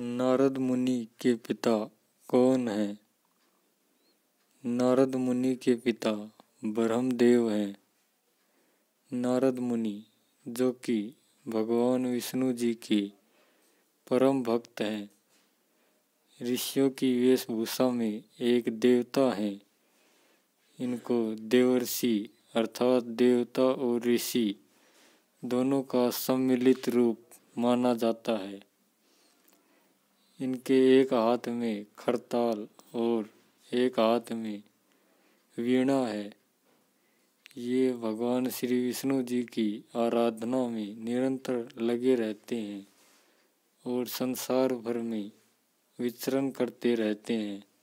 नारद मुनि के पिता कौन हैं नारद मुनि के पिता ब्रह्मदेव हैं नारद मुनि जो कि भगवान विष्णु जी के परम भक्त हैं ऋषियों की वेशभूषा में एक देवता हैं इनको देवर्षि अर्थात देवता और ऋषि दोनों का सम्मिलित रूप माना जाता है इनके एक हाथ में खरताल और एक हाथ में वीणा है ये भगवान श्री विष्णु जी की आराधना में निरंतर लगे रहते हैं और संसार भर में विचरण करते रहते हैं